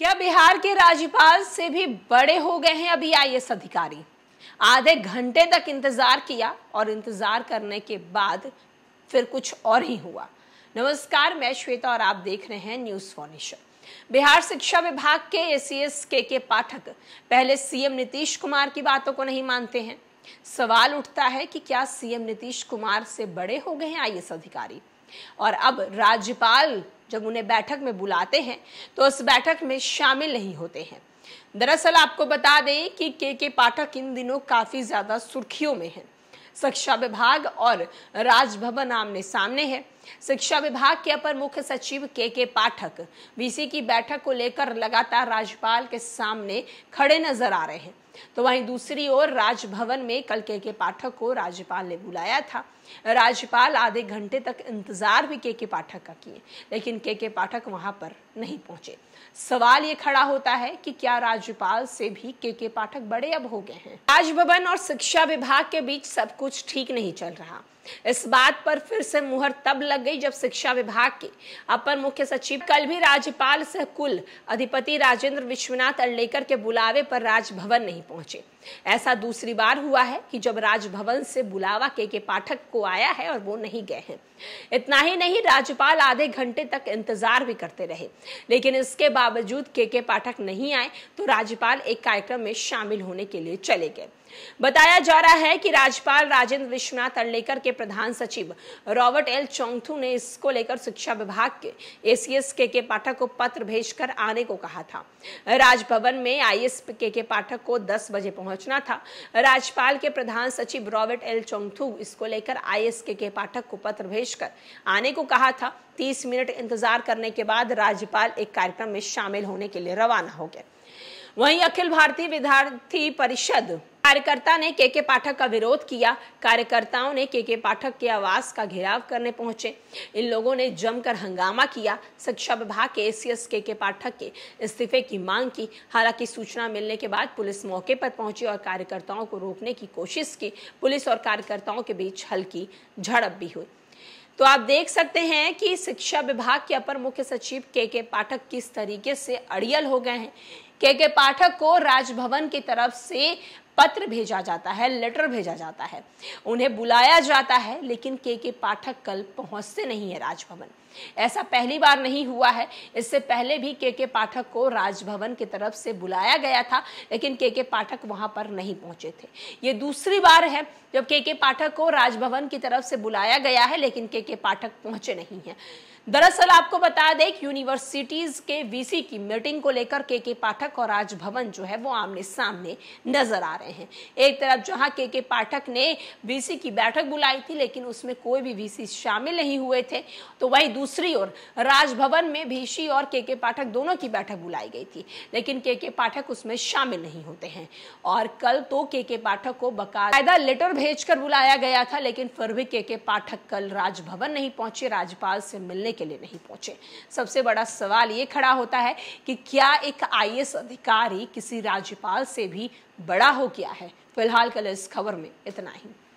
क्या बिहार के राज्यपाल से भी बड़े हो गए हैं अभी आईएएस अधिकारी आधे घंटे तक इंतजार किया और इंतजार करने के बाद फिर कुछ और ही हुआ नमस्कार मैं श्वेता और आप देख रहे हैं न्यूज फॉर्निशन बिहार शिक्षा विभाग के एसीएस के के पाठक पहले सीएम नीतीश कुमार की बातों को नहीं मानते हैं सवाल उठता है कि क्या सीएम नीतीश कुमार से बड़े हो गए हैं आईएएस अधिकारी और अब राज्यपाल जब उन्हें बैठक में बुलाते हैं तो उस बैठक में शामिल नहीं होते हैं दरअसल आपको बता दें कि के के पाठक इन दिनों काफ़ी ज़्यादा सुर्खियों में हैं शिक्षा विभाग और राजभवन आमने सामने है शिक्षा विभाग के अपर मुख्य सचिव के के पाठक वीसी की बैठक को लेकर लगातार राज्यपाल के सामने खड़े नजर आ रहे हैं तो वहीं दूसरी ओर राजभवन में कल के के पाठक को राज्यपाल ने बुलाया था राज्यपाल आधे घंटे तक इंतजार भी के के पाठक का किए लेकिन के के पाठक वहां पर नहीं पहुंचे सवाल ये खड़ा होता है कि क्या राज्यपाल से भी के के पाठक बड़े अब हो गए हैं राजभवन और शिक्षा विभाग के बीच सब कुछ ठीक नहीं चल रहा इस बात पर फिर से मुहर तब लग गई जब शिक्षा विभाग के अपर मुख्य सचिव कल भी राज्यपाल से कुल अधिपति राजेंद्र विश्वनाथ अल्लेकर के बुलावे पर राजभवन नहीं नहीं पहुंचे ऐसा दूसरी बार हुआ है कि जब राजभवन से बुलावा के के पाठक को आया है और वो नहीं गए हैं इतना ही नहीं राज्यपाल आधे घंटे तक इंतजार भी करते रहे लेकिन इसके बावजूद के के पाठक नहीं आए तो राज्यपाल एक कार्यक्रम में शामिल होने के लिए चले गए बताया जा रहा है कि राज्यपाल राजेंद्र विश्वनाथ अड़लेकर के प्रधान सचिव रॉबर्ट एल चौंगथू ने इसको लेकर शिक्षा विभाग के एसीएस के के पाठक को पत्र भेजकर आने को कहा था राजभवन में आईएएस के के पाठक को 10 बजे पहुंचना था राज्यपाल के प्रधान सचिव रॉबर्ट एल चौंगथू इसको लेकर आईएएस के के पाठक को पत्र भेज आने को कहा था तीस मिनट इंतजार करने के बाद राज्यपाल एक कार्यक्रम में शामिल होने के लिए रवाना हो गए वहीं अखिल भारतीय विद्यार्थी परिषद कार्यकर्ता ने के के पाठक का विरोध किया कार्यकर्ताओं ने के के पाठक के आवास का घेराव करने पहुंचे इन लोगों ने जमकर हंगामा किया शिक्षा विभाग के एसीएस के के पाठक के इस्तीफे की मांग की हालांकि सूचना मिलने के बाद पुलिस मौके पर पहुंची और कार्यकर्ताओं को रोकने की कोशिश की पुलिस और कार्यकर्ताओं के बीच हल्की झड़प भी हुई तो आप देख सकते हैं कि शिक्षा विभाग के अपर मुख्य सचिव के के पाठक किस तरीके से अड़ियल हो गए हैं के के पाठक को राजभवन की तरफ से पत्र भेजा जाता है लेटर भेजा जाता है उन्हें बुलाया जाता है लेकिन के के पाठक कल पहुंचते नहीं है राजभवन ऐसा पहली बार नहीं हुआ है इससे पहले भी के के पाठक को राजभवन की तरफ से बुलाया गया था लेकिन के के पाठक वहां पर नहीं पहुंचे थे ये दूसरी बार है जब के के पाठक को राजभवन की तरफ से बुलाया गया है लेकिन के के पाठक पहुंचे नहीं है दरअसल आपको बता दें कि यूनिवर्सिटीज के वीसी की मीटिंग को लेकर के के पाठक और राजभवन जो है वो आमने सामने नजर आ रहे हैं एक तरफ जहां के के पाठक ने वीसी की बैठक बुलाई थी लेकिन उसमें कोई भी वीसी शामिल नहीं हुए थे तो वही दूसरी ओर राजभवन में भीषी और के के पाठक दोनों की बैठक बुलाई गई थी लेकिन के के पाठक उसमें शामिल नहीं होते हैं और कल तो के के पाठक को बकायदा लेटर भेजकर बुलाया गया था लेकिन फिर भी के के पाठक कल राजभवन नहीं पहुंचे राज्यपाल से मिलने के लिए नहीं पहुंचे सबसे बड़ा सवाल ये खड़ा होता है कि क्या एक आई अधिकारी किसी राज्यपाल से भी बड़ा हो गया है फिलहाल कल इस खबर में इतना ही